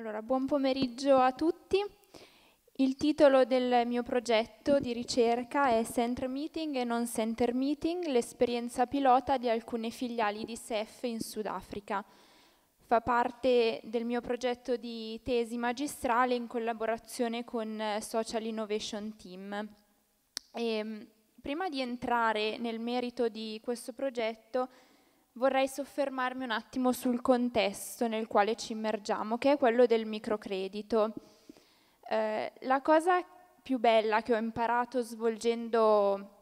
Allora, buon pomeriggio a tutti. Il titolo del mio progetto di ricerca è Center Meeting e Non Center Meeting, l'esperienza pilota di alcune filiali di SEF in Sudafrica. Fa parte del mio progetto di tesi magistrale in collaborazione con eh, Social Innovation Team. E, ehm, prima di entrare nel merito di questo progetto, vorrei soffermarmi un attimo sul contesto nel quale ci immergiamo, che è quello del microcredito. Eh, la cosa più bella che ho imparato svolgendo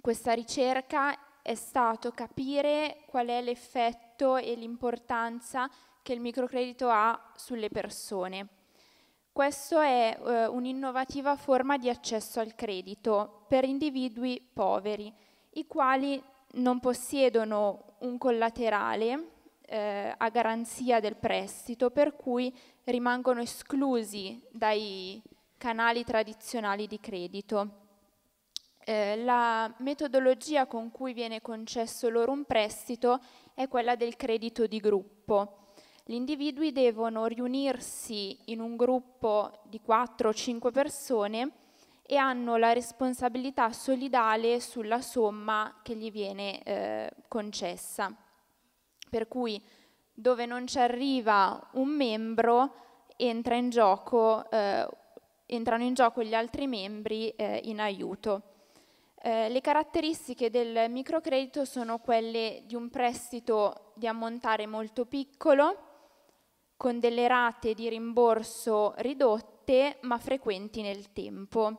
questa ricerca è stato capire qual è l'effetto e l'importanza che il microcredito ha sulle persone. Questo è eh, un'innovativa forma di accesso al credito per individui poveri, i quali non possiedono un collaterale eh, a garanzia del prestito, per cui rimangono esclusi dai canali tradizionali di credito. Eh, la metodologia con cui viene concesso loro un prestito è quella del credito di gruppo. Gli individui devono riunirsi in un gruppo di 4 o 5 persone e hanno la responsabilità solidale sulla somma che gli viene eh, concessa. Per cui dove non ci arriva un membro entra in gioco, eh, entrano in gioco gli altri membri eh, in aiuto. Eh, le caratteristiche del microcredito sono quelle di un prestito di ammontare molto piccolo, con delle rate di rimborso ridotte ma frequenti nel tempo.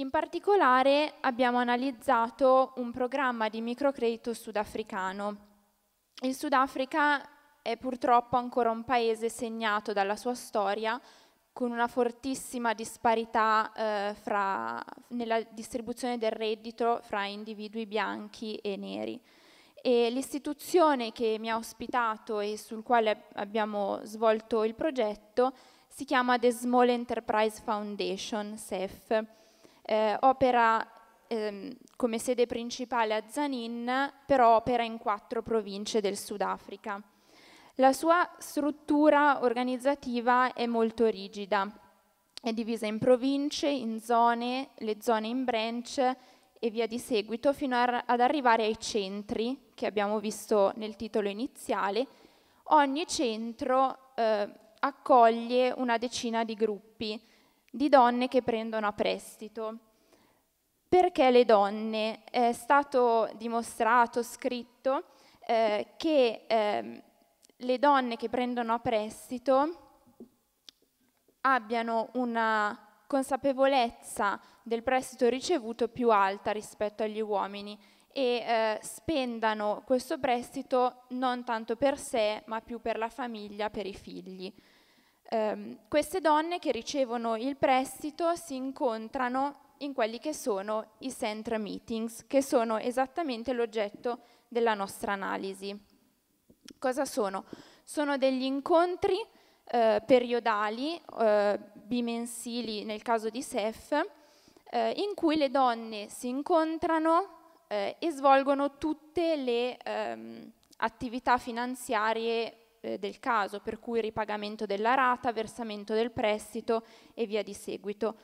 In particolare abbiamo analizzato un programma di microcredito sudafricano. Il Sudafrica è purtroppo ancora un paese segnato dalla sua storia con una fortissima disparità eh, fra, nella distribuzione del reddito fra individui bianchi e neri. E l'istituzione che mi ha ospitato e sul quale abbiamo svolto il progetto si chiama The Small Enterprise Foundation, SEF, eh, opera ehm, come sede principale a Zanin, però opera in quattro province del Sudafrica. La sua struttura organizzativa è molto rigida, è divisa in province, in zone, le zone in branch e via di seguito fino a, ad arrivare ai centri che abbiamo visto nel titolo iniziale. Ogni centro eh, accoglie una decina di gruppi, di donne che prendono a prestito. Perché le donne? È stato dimostrato, scritto, eh, che eh, le donne che prendono a prestito abbiano una consapevolezza del prestito ricevuto più alta rispetto agli uomini e eh, spendano questo prestito non tanto per sé ma più per la famiglia, per i figli. Eh, queste donne che ricevono il prestito si incontrano in quelli che sono i Centre Meetings, che sono esattamente l'oggetto della nostra analisi. Cosa sono? Sono degli incontri eh, periodali, eh, bimensili nel caso di SEF, eh, in cui le donne si incontrano eh, e svolgono tutte le ehm, attività finanziarie eh, del caso, per cui ripagamento della rata, versamento del prestito e via di seguito.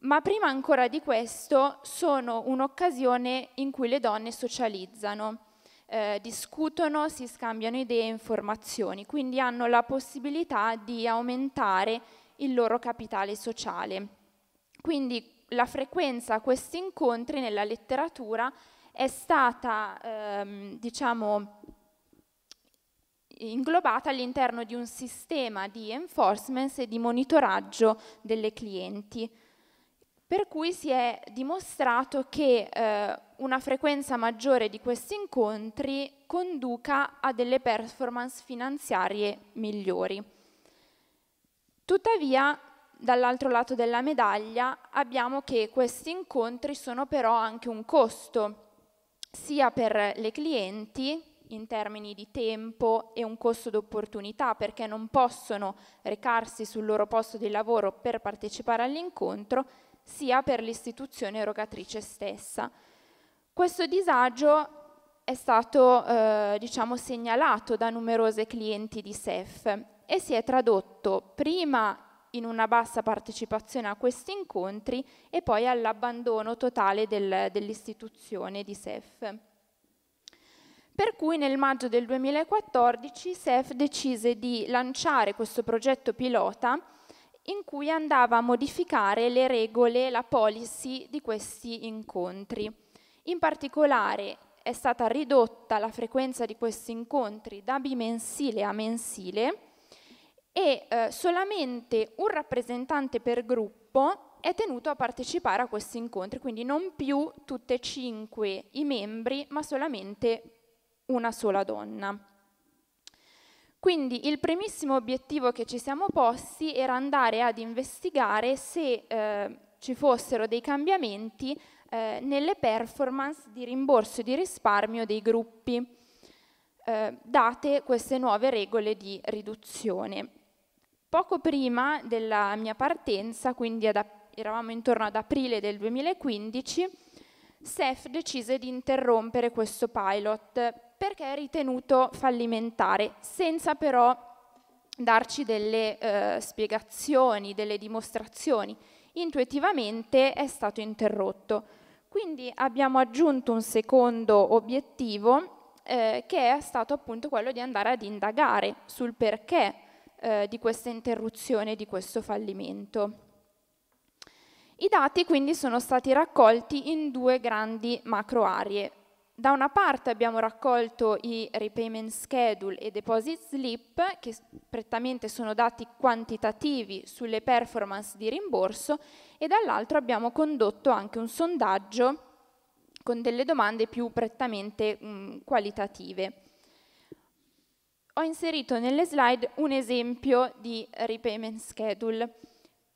Ma prima ancora di questo sono un'occasione in cui le donne socializzano, eh, discutono, si scambiano idee e informazioni, quindi hanno la possibilità di aumentare il loro capitale sociale. Quindi la frequenza a questi incontri nella letteratura è stata ehm, diciamo, inglobata all'interno di un sistema di enforcement e di monitoraggio delle clienti. Per cui si è dimostrato che eh, una frequenza maggiore di questi incontri conduca a delle performance finanziarie migliori. Tuttavia, dall'altro lato della medaglia, abbiamo che questi incontri sono però anche un costo, sia per le clienti in termini di tempo e un costo d'opportunità perché non possono recarsi sul loro posto di lavoro per partecipare all'incontro, sia per l'istituzione erogatrice stessa. Questo disagio è stato eh, diciamo, segnalato da numerose clienti di SEF e si è tradotto prima in una bassa partecipazione a questi incontri e poi all'abbandono totale del, dell'istituzione di SEF. Per cui nel maggio del 2014 SEF decise di lanciare questo progetto pilota in cui andava a modificare le regole, la policy di questi incontri. In particolare è stata ridotta la frequenza di questi incontri da bimensile a mensile e eh, solamente un rappresentante per gruppo è tenuto a partecipare a questi incontri, quindi non più tutti e cinque i membri, ma solamente una sola donna. Quindi il primissimo obiettivo che ci siamo posti era andare ad investigare se eh, ci fossero dei cambiamenti eh, nelle performance di rimborso e di risparmio dei gruppi, eh, date queste nuove regole di riduzione. Poco prima della mia partenza, quindi ad, eravamo intorno ad aprile del 2015, SEF decise di interrompere questo pilot perché è ritenuto fallimentare, senza però darci delle eh, spiegazioni, delle dimostrazioni. Intuitivamente è stato interrotto. Quindi abbiamo aggiunto un secondo obiettivo eh, che è stato appunto quello di andare ad indagare sul perché eh, di questa interruzione, di questo fallimento. I dati quindi sono stati raccolti in due grandi macro aree, da una parte abbiamo raccolto i repayment schedule e deposit slip, che prettamente sono dati quantitativi sulle performance di rimborso, e dall'altro abbiamo condotto anche un sondaggio con delle domande più prettamente mh, qualitative. Ho inserito nelle slide un esempio di repayment schedule.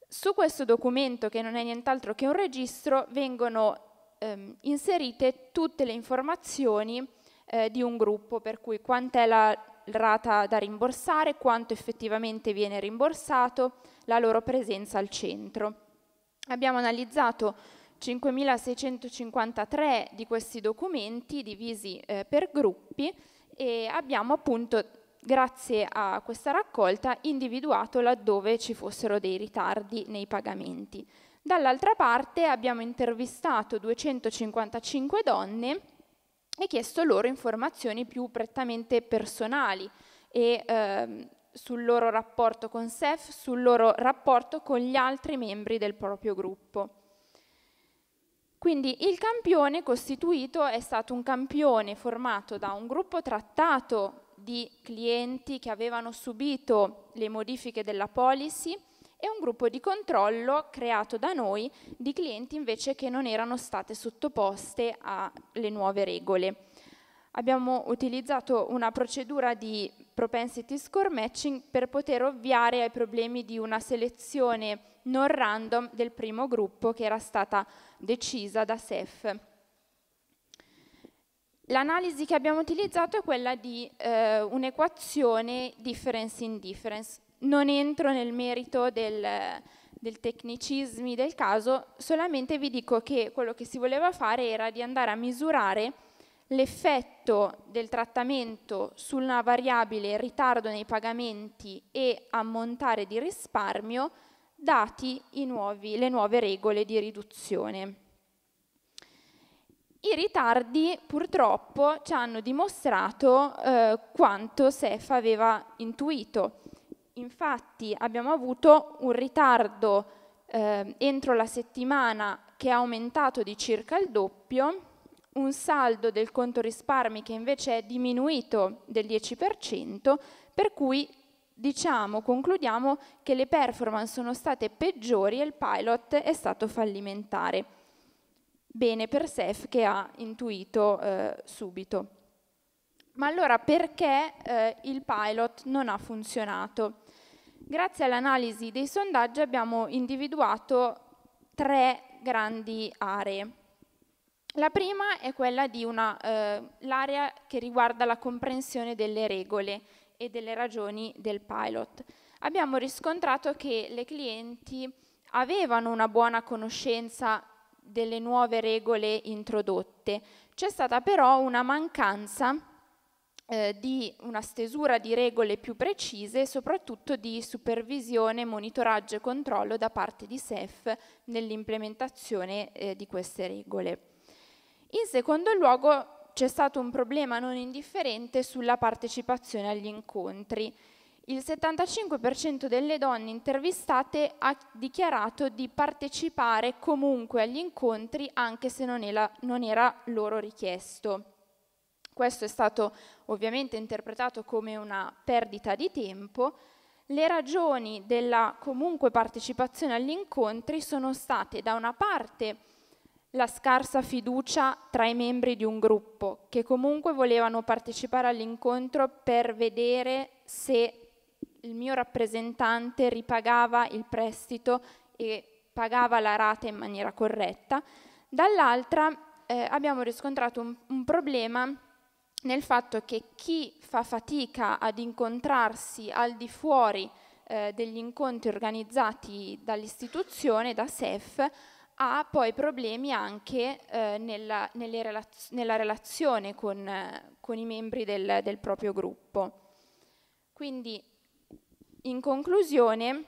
Su questo documento, che non è nient'altro che un registro, vengono ehm, inserite tutte le informazioni eh, di un gruppo, per cui quant'è la rata da rimborsare, quanto effettivamente viene rimborsato, la loro presenza al centro. Abbiamo analizzato 5.653 di questi documenti divisi eh, per gruppi e abbiamo appunto, grazie a questa raccolta, individuato laddove ci fossero dei ritardi nei pagamenti. Dall'altra parte abbiamo intervistato 255 donne e chiesto loro informazioni più prettamente personali e eh, sul loro rapporto con SEF, sul loro rapporto con gli altri membri del proprio gruppo. Quindi il campione costituito è stato un campione formato da un gruppo trattato di clienti che avevano subito le modifiche della policy, e un gruppo di controllo creato da noi di clienti invece che non erano state sottoposte alle nuove regole. Abbiamo utilizzato una procedura di propensity score matching per poter ovviare ai problemi di una selezione non random del primo gruppo che era stata decisa da SEF. L'analisi che abbiamo utilizzato è quella di eh, un'equazione difference-indifference, non entro nel merito del, del tecnicismi del caso, solamente vi dico che quello che si voleva fare era di andare a misurare l'effetto del trattamento sulla variabile ritardo nei pagamenti e ammontare di risparmio dati nuovi, le nuove regole di riduzione. I ritardi purtroppo ci hanno dimostrato eh, quanto SEF aveva intuito. Infatti abbiamo avuto un ritardo eh, entro la settimana che è aumentato di circa il doppio, un saldo del conto risparmi che invece è diminuito del 10%, per cui diciamo, concludiamo che le performance sono state peggiori e il pilot è stato fallimentare. Bene per Sef che ha intuito eh, subito. Ma allora perché eh, il pilot non ha funzionato? Grazie all'analisi dei sondaggi abbiamo individuato tre grandi aree. La prima è quella di una, eh, l'area che riguarda la comprensione delle regole e delle ragioni del pilot. Abbiamo riscontrato che le clienti avevano una buona conoscenza delle nuove regole introdotte, c'è stata però una mancanza eh, di una stesura di regole più precise e soprattutto di supervisione, monitoraggio e controllo da parte di SEF nell'implementazione eh, di queste regole. In secondo luogo c'è stato un problema non indifferente sulla partecipazione agli incontri. Il 75% delle donne intervistate ha dichiarato di partecipare comunque agli incontri anche se non era, non era loro richiesto. Questo è stato ovviamente interpretato come una perdita di tempo. Le ragioni della comunque partecipazione agli incontri sono state da una parte la scarsa fiducia tra i membri di un gruppo che comunque volevano partecipare all'incontro per vedere se il mio rappresentante ripagava il prestito e pagava la rata in maniera corretta. Dall'altra eh, abbiamo riscontrato un, un problema nel fatto che chi fa fatica ad incontrarsi al di fuori eh, degli incontri organizzati dall'istituzione, da SEF, ha poi problemi anche eh, nella, relaz nella, relazione con, eh, con i membri del, del, proprio gruppo. Quindi, in conclusione,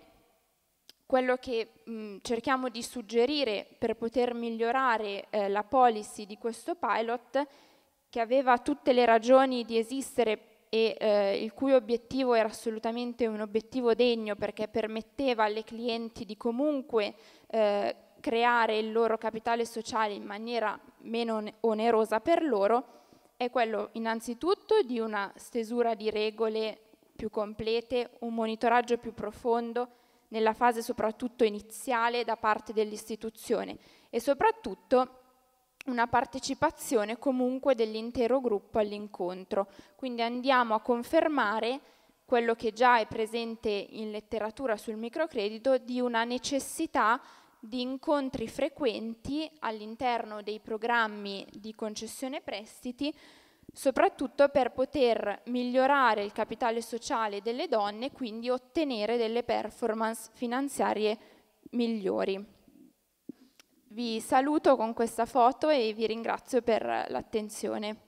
quello che mh, mm, cerchiamo di suggerire per poter migliorare eh, la policy di questo pilot è che aveva tutte le ragioni di esistere e eh, il cui obiettivo era assolutamente un obiettivo degno perché permetteva alle clienti di comunque eh, creare il loro capitale sociale in maniera meno onerosa per loro, è quello innanzitutto di una stesura di regole più complete, un monitoraggio più profondo nella fase soprattutto iniziale da parte dell'istituzione e soprattutto una partecipazione comunque dell'intero gruppo all'incontro. Quindi andiamo a confermare quello che già è presente in letteratura sul microcredito di una necessità di incontri frequenti all'interno dei programmi di concessione prestiti, soprattutto per poter migliorare il capitale sociale delle donne e quindi ottenere delle performance finanziarie migliori. Vi saluto con questa foto e vi ringrazio per l'attenzione.